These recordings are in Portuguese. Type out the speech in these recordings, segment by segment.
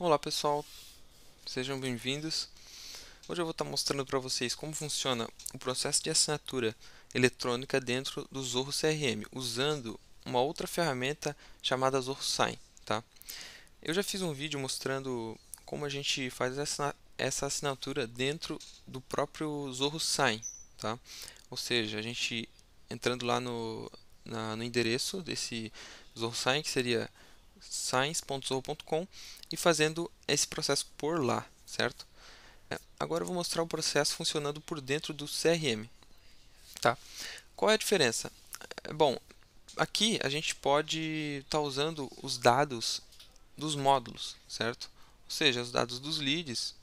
Olá pessoal, sejam bem-vindos. Hoje eu vou estar tá mostrando para vocês como funciona o processo de assinatura eletrônica dentro do Zorro CRM, usando uma outra ferramenta chamada Zorro Sign. Tá? Eu já fiz um vídeo mostrando como a gente faz essa assinatura dentro do próprio Zorro Sign, tá? Ou seja, a gente entrando lá no, na, no endereço desse ZoneSign, que seria science.zorro.com, e fazendo esse processo por lá, certo? É, agora eu vou mostrar o processo funcionando por dentro do CRM. Tá? Qual é a diferença? É, bom, aqui a gente pode estar tá usando os dados dos módulos, certo? Ou seja, os dados dos leads,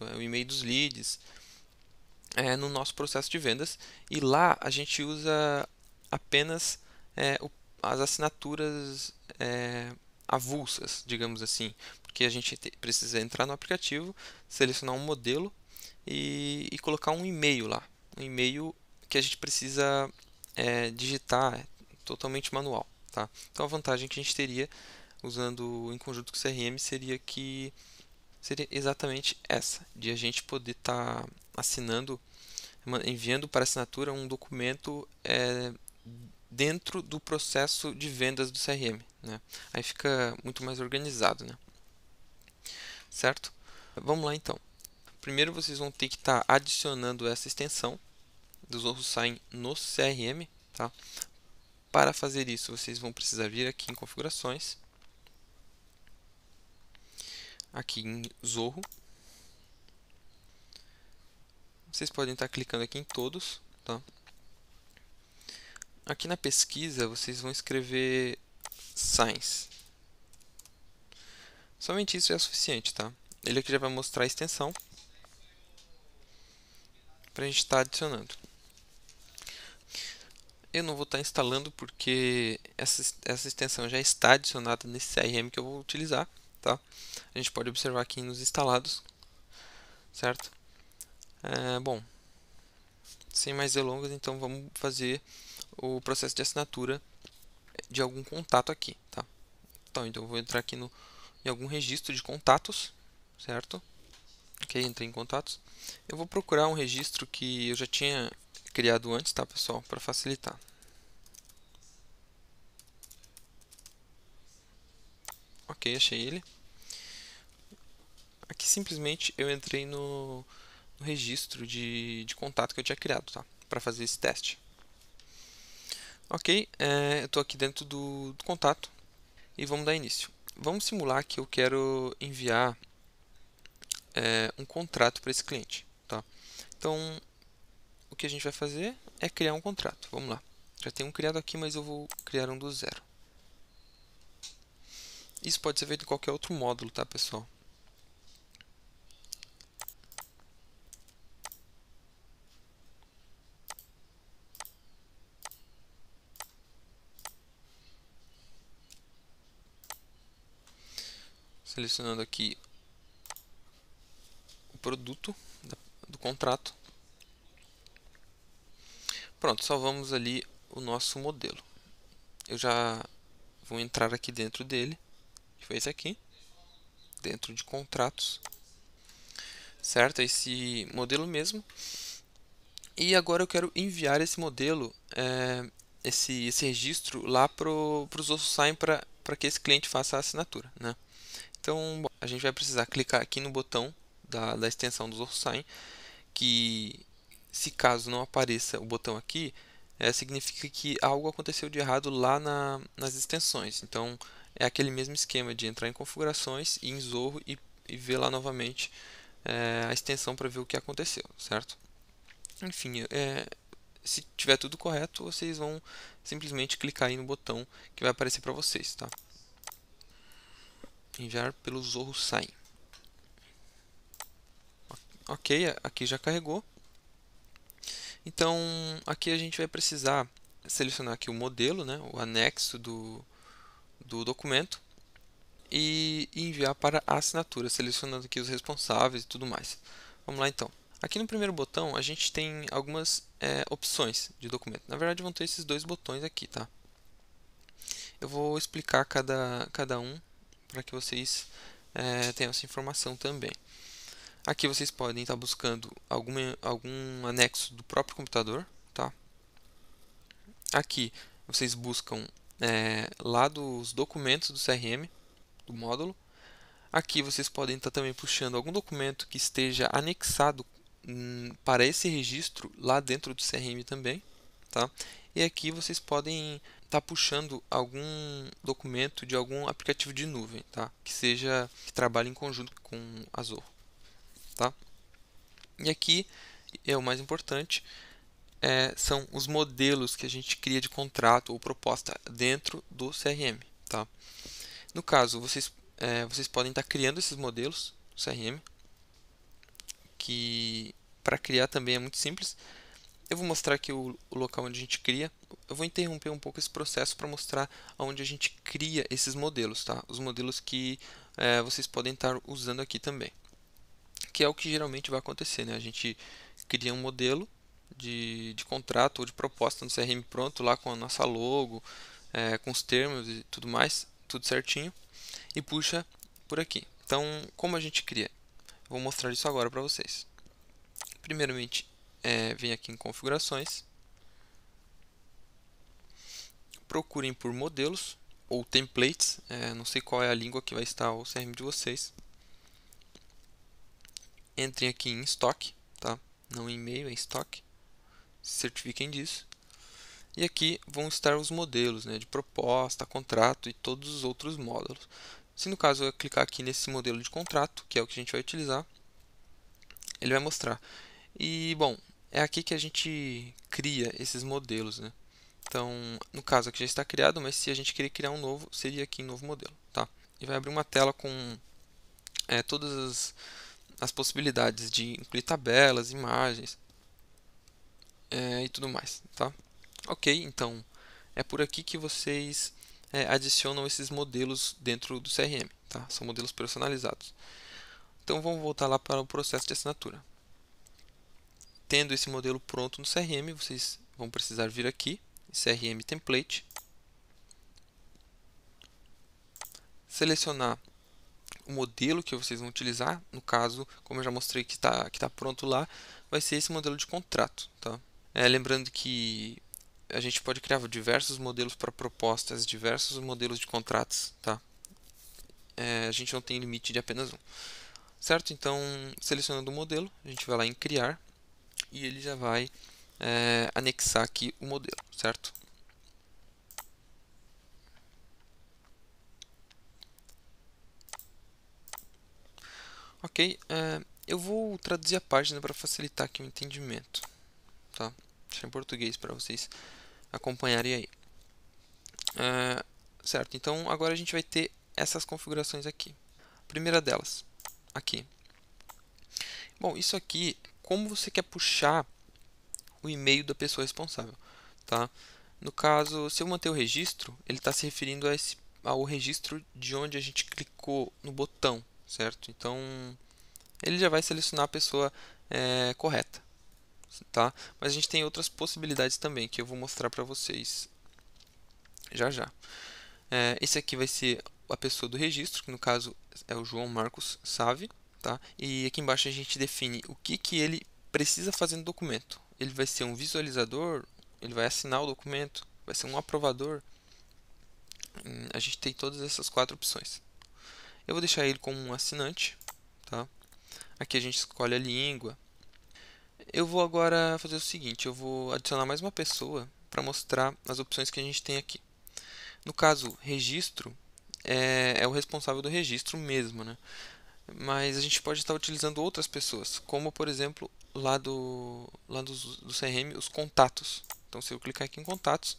é, o e-mail dos leads, é, no nosso processo de vendas. E lá a gente usa apenas é, o, as assinaturas é, avulsas, digamos assim, porque a gente te, precisa entrar no aplicativo, selecionar um modelo e, e colocar um e-mail lá, um e-mail que a gente precisa é, digitar é, totalmente manual, tá? Então a vantagem que a gente teria usando em conjunto com o CRM seria que seria exatamente essa, de a gente poder estar tá assinando, enviando para assinatura um documento é, dentro do processo de vendas do CRM. Né? Aí fica muito mais organizado. Né? Certo? Vamos lá então. Primeiro vocês vão ter que estar tá adicionando essa extensão do Zorro saem no CRM. Tá? Para fazer isso, vocês vão precisar vir aqui em configurações, aqui em Zorro. Vocês podem estar tá clicando aqui em todos, tá? Aqui na pesquisa vocês vão escrever science. Somente isso é suficiente, tá? Ele aqui já vai mostrar a extensão para a gente estar tá adicionando. Eu não vou estar tá instalando porque essa, essa extensão já está adicionada nesse CRM que eu vou utilizar, tá? A gente pode observar aqui nos instalados, certo? É, bom, sem mais delongas, então vamos fazer o processo de assinatura de algum contato aqui, tá? Então, então eu vou entrar aqui no, em algum registro de contatos, certo? Ok, entrei em contatos. Eu vou procurar um registro que eu já tinha criado antes, tá, pessoal? Para facilitar. Ok, achei ele. Aqui simplesmente eu entrei no, no registro de, de contato que eu tinha criado, tá? Para fazer esse teste. Ok, é, eu estou aqui dentro do, do, contato e vamos dar início. Vamos simular que eu quero enviar é, um contrato para esse cliente. Tá? Então, o que a gente vai fazer é criar um contrato. Vamos lá. Já tem um criado aqui, mas eu vou criar um do zero. Isso pode ser feito em qualquer outro módulo, tá, pessoal? selecionando aqui o produto do contrato. Pronto, salvamos ali o nosso modelo. Eu já vou entrar aqui dentro dele, que foi esse aqui, dentro de contratos, certo? Esse modelo mesmo. E agora eu quero enviar esse modelo, é, esse, esse registro lá para os OssoSign para que esse cliente faça a assinatura, né? Então, a gente vai precisar clicar aqui no botão da, da extensão do ZorSign, que se caso não apareça o botão aqui, é, significa que algo aconteceu de errado lá na, nas extensões. Então, é aquele mesmo esquema de entrar em configurações, ir em Zorro e, e ver lá novamente é, a extensão para ver o que aconteceu, certo? Enfim, é, se tiver tudo correto, vocês vão simplesmente clicar aí no botão que vai aparecer para vocês, tá? Enviar pelo Zorro Sai. Ok, aqui já carregou. Então, aqui a gente vai precisar selecionar aqui o modelo, né, o anexo do, do documento e enviar para a assinatura, selecionando aqui os responsáveis e tudo mais. Vamos lá então. Aqui no primeiro botão a gente tem algumas é, opções de documento. Na verdade vão ter esses dois botões aqui, tá? Eu vou explicar cada, cada um para que vocês é, tenham essa informação também. Aqui vocês podem estar buscando algum algum anexo do próprio computador. Tá? Aqui vocês buscam é, lá dos documentos do CRM, do módulo. Aqui vocês podem estar também puxando algum documento que esteja anexado hum, para esse registro lá dentro do CRM também. Tá? E aqui vocês podem está puxando algum documento de algum aplicativo de nuvem, tá? Que seja que trabalhe em conjunto com Azure, tá? E aqui é o mais importante, é, são os modelos que a gente cria de contrato ou proposta dentro do CRM, tá? No caso, vocês é, vocês podem estar tá criando esses modelos CRM, que para criar também é muito simples. Eu vou mostrar aqui o, o local onde a gente cria. Eu vou interromper um pouco esse processo para mostrar onde a gente cria esses modelos, tá? Os modelos que é, vocês podem estar usando aqui também. Que é o que geralmente vai acontecer, né? A gente cria um modelo de, de contrato ou de proposta no CRM pronto, lá com a nossa logo, é, com os termos e tudo mais, tudo certinho, e puxa por aqui. Então, como a gente cria? Vou mostrar isso agora para vocês. Primeiramente, é, vem aqui em configurações, procurem por modelos ou templates, é, não sei qual é a língua que vai estar o CRM de vocês. Entrem aqui em estoque, tá? não em e-mail, é estoque, certifiquem disso. E aqui vão estar os modelos né, de proposta, contrato e todos os outros módulos. Se no caso eu clicar aqui nesse modelo de contrato, que é o que a gente vai utilizar, ele vai mostrar. E, bom, é aqui que a gente cria esses modelos, né? Então, no caso aqui já está criado, mas se a gente querer criar um novo, seria aqui em novo modelo, tá? E vai abrir uma tela com é, todas as, as, possibilidades de incluir tabelas, imagens é, e tudo mais, tá? Ok, então é por aqui que vocês é, adicionam esses modelos dentro do CRM, tá? São modelos personalizados. Então vamos voltar lá para o processo de assinatura tendo esse modelo pronto no CRM, vocês vão precisar vir aqui, CRM Template, selecionar o modelo que vocês vão utilizar, no caso, como eu já mostrei que está que tá pronto lá, vai ser esse modelo de contrato. Tá? É, lembrando que a gente pode criar diversos modelos para propostas, diversos modelos de contratos. Tá? É, a gente não tem limite de apenas um. Certo? Então, selecionando o modelo, a gente vai lá em Criar, e ele já vai é, anexar aqui o modelo, certo? Ok, é, eu vou traduzir a página para facilitar aqui o entendimento, tá? Deixa em português para vocês acompanharem aí. É, certo, então agora a gente vai ter essas configurações aqui. A primeira delas, aqui. Bom, isso aqui como você quer puxar o e-mail da pessoa responsável. Tá? No caso, se eu manter o registro, ele está se referindo a esse, ao registro de onde a gente clicou no botão, certo? Então, ele já vai selecionar a pessoa é, correta. Tá? Mas a gente tem outras possibilidades também que eu vou mostrar para vocês já já. É, esse aqui vai ser a pessoa do registro, que no caso é o João Marcos Savi. Tá? E aqui embaixo a gente define o que, que ele precisa fazer no documento. Ele vai ser um visualizador, ele vai assinar o documento, vai ser um aprovador. Hum, a gente tem todas essas quatro opções. Eu vou deixar ele como um assinante. Tá? Aqui a gente escolhe a língua. Eu vou agora fazer o seguinte, eu vou adicionar mais uma pessoa para mostrar as opções que a gente tem aqui. No caso, registro é, é o responsável do registro mesmo, né? mas a gente pode estar utilizando outras pessoas, como por exemplo lá do, lá do, do CRM, os contatos. Então se eu clicar aqui em contatos,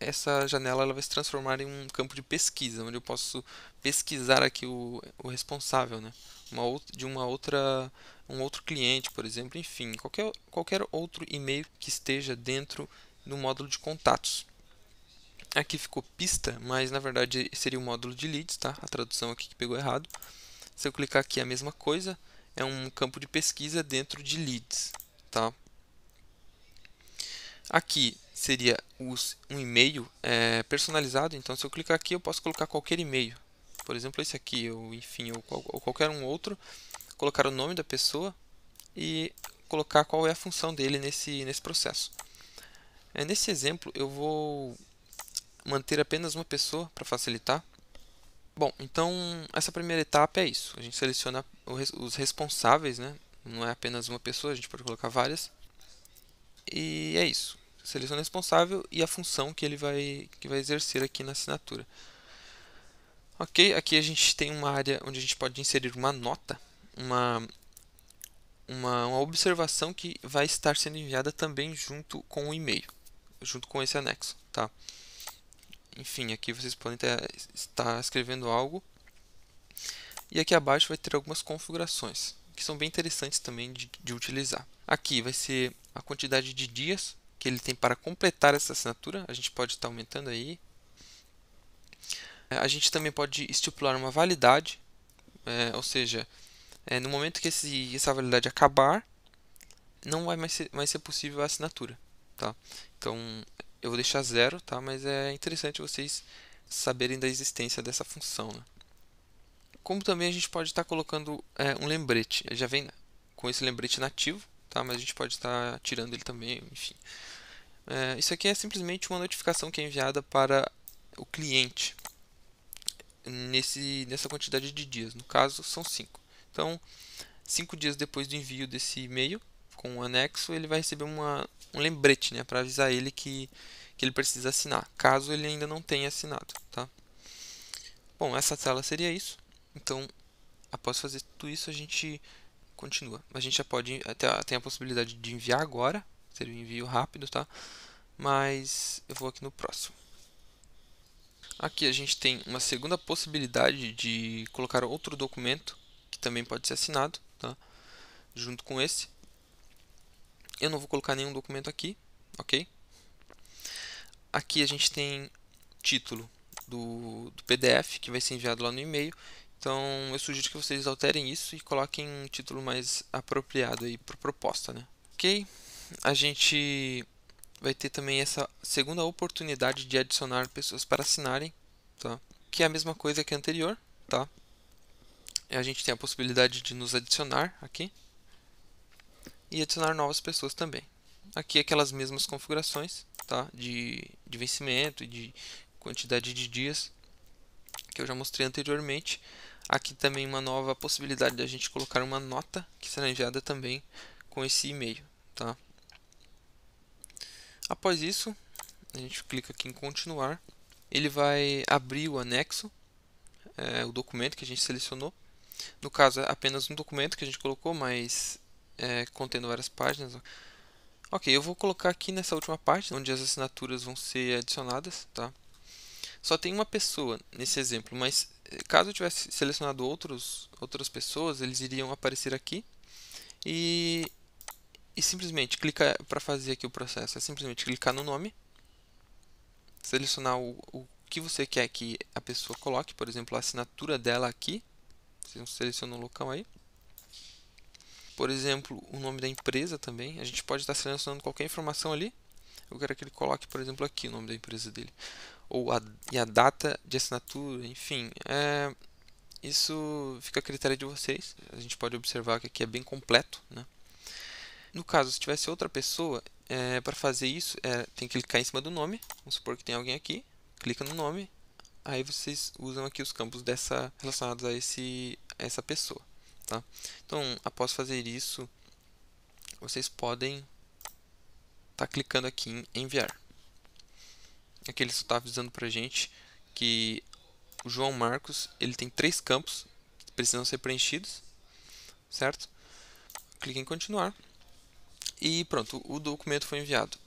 essa janela ela vai se transformar em um campo de pesquisa, onde eu posso pesquisar aqui o, o responsável, né? Uma outra, de uma outra, um outro cliente, por exemplo, enfim, qualquer, qualquer outro e-mail que esteja dentro do módulo de contatos. Aqui ficou pista, mas na verdade seria o módulo de leads, tá? A tradução aqui que pegou errado. Se eu clicar aqui a mesma coisa, é um campo de pesquisa dentro de leads. Tá? Aqui seria os, um e-mail é, personalizado, então se eu clicar aqui eu posso colocar qualquer e-mail. Por exemplo, esse aqui, ou enfim, ou, qual, ou qualquer um outro. Colocar o nome da pessoa e colocar qual é a função dele nesse, nesse processo. É, nesse exemplo, eu vou manter apenas uma pessoa para facilitar. Bom, então essa primeira etapa é isso. A gente seleciona os responsáveis, né? Não é apenas uma pessoa, a gente pode colocar várias. E é isso. Seleciona o responsável e a função que ele vai, que vai exercer aqui na assinatura. Ok, aqui a gente tem uma área onde a gente pode inserir uma nota, uma, uma, uma observação que vai estar sendo enviada também junto com o e-mail, junto com esse anexo. Tá? Enfim, aqui vocês podem ter, estar escrevendo algo. E aqui abaixo vai ter algumas configurações, que são bem interessantes também de, de utilizar. Aqui vai ser a quantidade de dias que ele tem para completar essa assinatura. A gente pode estar aumentando aí. A gente também pode estipular uma validade, é, ou seja, é, no momento que esse, essa validade acabar, não vai mais ser, mais ser possível a assinatura. Tá? Então, eu vou deixar zero, tá? Mas é interessante vocês saberem da existência dessa função, né? Como também a gente pode estar colocando é, um lembrete. Ele já vem com esse lembrete nativo, tá? Mas a gente pode estar tirando ele também, enfim. É, isso aqui é simplesmente uma notificação que é enviada para o cliente nesse, nessa quantidade de dias. No caso, são 5. Então, 5 dias depois do envio desse e-mail, com o anexo, ele vai receber uma um lembrete, né, para avisar ele que, que ele precisa assinar, caso ele ainda não tenha assinado, tá? Bom, essa tela seria isso. Então, após fazer tudo isso, a gente continua. A gente já pode eh, até tem a possibilidade de enviar agora, seria um envio rápido, tá? Mas eu vou aqui no próximo. Aqui a gente tem uma segunda possibilidade de colocar outro documento que também pode ser assinado, tá? Junto com esse. Eu não vou colocar nenhum documento aqui, ok? Aqui a gente tem título do, do PDF que vai ser enviado lá no e-mail. Então eu sugiro que vocês alterem isso e coloquem um título mais apropriado aí para proposta, né? Ok? A gente vai ter também essa segunda oportunidade de adicionar pessoas para assinarem, tá? Que é a mesma coisa que a anterior, tá? A gente tem a possibilidade de nos adicionar aqui, e adicionar novas pessoas também. Aqui aquelas mesmas configurações tá? de, de vencimento, de quantidade de dias que eu já mostrei anteriormente. Aqui também uma nova possibilidade da gente colocar uma nota que será enviada também com esse e-mail. Tá? Após isso, a gente clica aqui em continuar. Ele vai abrir o anexo, é, o documento que a gente selecionou. No caso, é apenas um documento que a gente colocou, mas é, contendo várias páginas. Ok, eu vou colocar aqui nessa última parte, onde as assinaturas vão ser adicionadas, tá? Só tem uma pessoa nesse exemplo, mas eh, caso eu tivesse selecionado outros, outras pessoas, eles iriam aparecer aqui. E, e simplesmente clicar para fazer aqui o processo, é simplesmente clicar no nome, selecionar o, o que você quer que a pessoa coloque, por exemplo, a assinatura dela aqui. Vocês seleciona o local aí por exemplo, o nome da empresa também. A gente pode estar selecionando qualquer informação ali. Eu quero que ele coloque, por exemplo, aqui o nome da empresa dele. Ou a, e a data de assinatura, enfim. É, isso fica a critério de vocês. A gente pode observar que aqui é bem completo. Né? No caso, se tivesse outra pessoa, é, para fazer isso, é, tem que clicar em cima do nome. Vamos supor que tem alguém aqui. Clica no nome. Aí vocês usam aqui os campos dessa relacionados a, esse, a essa pessoa. Tá? Então, após fazer isso, vocês podem estar tá clicando aqui em enviar. Aqui ele está avisando para a gente que o João Marcos ele tem três campos que precisam ser preenchidos, certo? Clique em continuar e pronto, o documento foi enviado.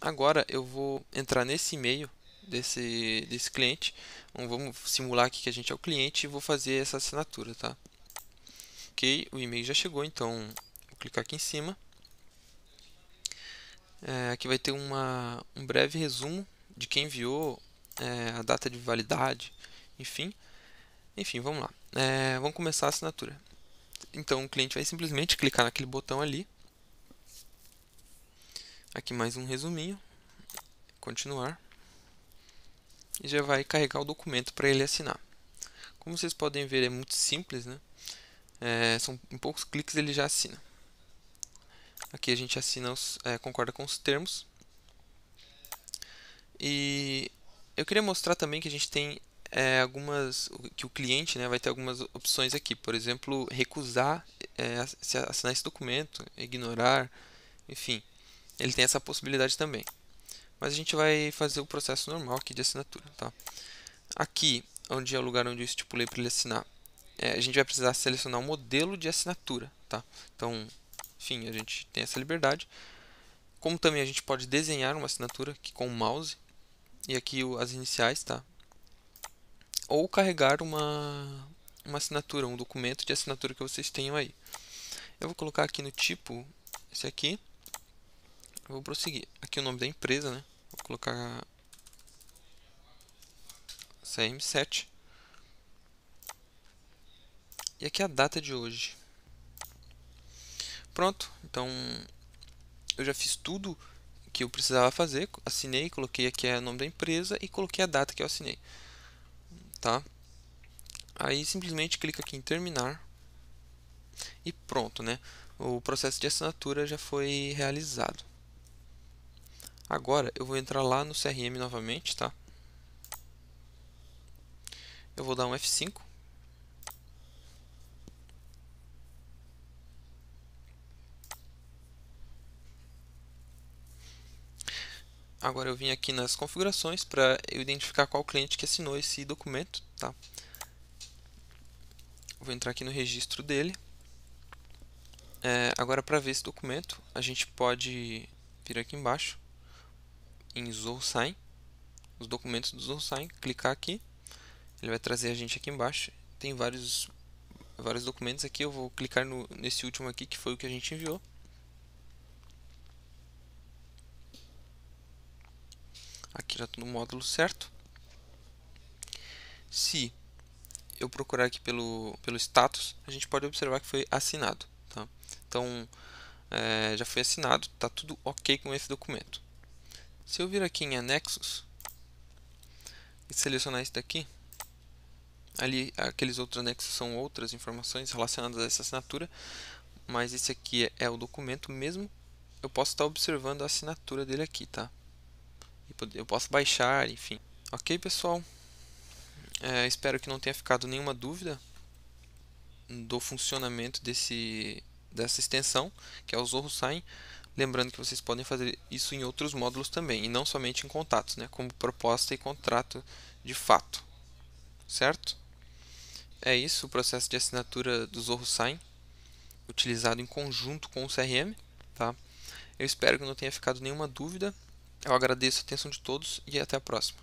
Agora eu vou entrar nesse e-mail desse, desse cliente. Então, vamos simular aqui que a gente é o cliente e vou fazer essa assinatura, tá? Ok, o e-mail já chegou, então vou clicar aqui em cima. É, aqui vai ter uma, um breve resumo de quem enviou, é, a data de validade, enfim. Enfim, vamos lá. É, vamos começar a assinatura. Então o cliente vai simplesmente clicar naquele botão ali. Aqui mais um resuminho. Continuar e já vai carregar o documento para ele assinar. Como vocês podem ver, é muito simples, né? É, são, em poucos cliques ele já assina. Aqui a gente assina, os, é, concorda com os termos. E eu queria mostrar também que a gente tem é, algumas, que o cliente né, vai ter algumas opções aqui. Por exemplo, recusar é, assinar esse documento, ignorar, enfim. Ele tem essa possibilidade também. Mas a gente vai fazer o processo normal aqui de assinatura, tá? Aqui, onde é o lugar onde eu estipulei para ele assinar, é, a gente vai precisar selecionar o modelo de assinatura, tá? Então, enfim, a gente tem essa liberdade. Como também a gente pode desenhar uma assinatura aqui com o mouse, e aqui as iniciais, tá? Ou carregar uma, uma assinatura, um documento de assinatura que vocês tenham aí. Eu vou colocar aqui no tipo, esse aqui. vou prosseguir. Aqui o nome da empresa, né? colocar CM7. E aqui é a data de hoje. Pronto, então eu já fiz tudo que eu precisava fazer, assinei, coloquei aqui o nome da empresa e coloquei a data que eu assinei. Tá? Aí simplesmente clica aqui em terminar e pronto, né? O processo de assinatura já foi realizado. Agora eu vou entrar lá no CRM novamente, tá? Eu vou dar um F5. Agora eu vim aqui nas configurações para identificar qual cliente que assinou esse documento, tá? Vou entrar aqui no registro dele. É, agora para ver esse documento, a gente pode vir aqui embaixo em Zolsign, os documentos do Zolsign, clicar aqui, ele vai trazer a gente aqui embaixo. Tem vários, vários documentos aqui, eu vou clicar no, nesse último aqui que foi o que a gente enviou. Aqui já está no módulo certo. Se eu procurar aqui pelo, pelo status, a gente pode observar que foi assinado. Tá? Então, é, já foi assinado, está tudo ok com esse documento. Se eu vir aqui em anexos e selecionar esse daqui, ali aqueles outros anexos são outras informações relacionadas a essa assinatura, mas esse aqui é, é o documento mesmo. Eu posso estar observando a assinatura dele aqui, tá? Eu posso baixar, enfim. Ok, pessoal? É, espero que não tenha ficado nenhuma dúvida do funcionamento desse, dessa extensão, que é o Zorro Sign. Lembrando que vocês podem fazer isso em outros módulos também, e não somente em contatos, né? como proposta e contrato de fato. Certo? É isso, o processo de assinatura do Zorro Sign, utilizado em conjunto com o CRM. Tá? Eu espero que não tenha ficado nenhuma dúvida. Eu agradeço a atenção de todos e até a próxima.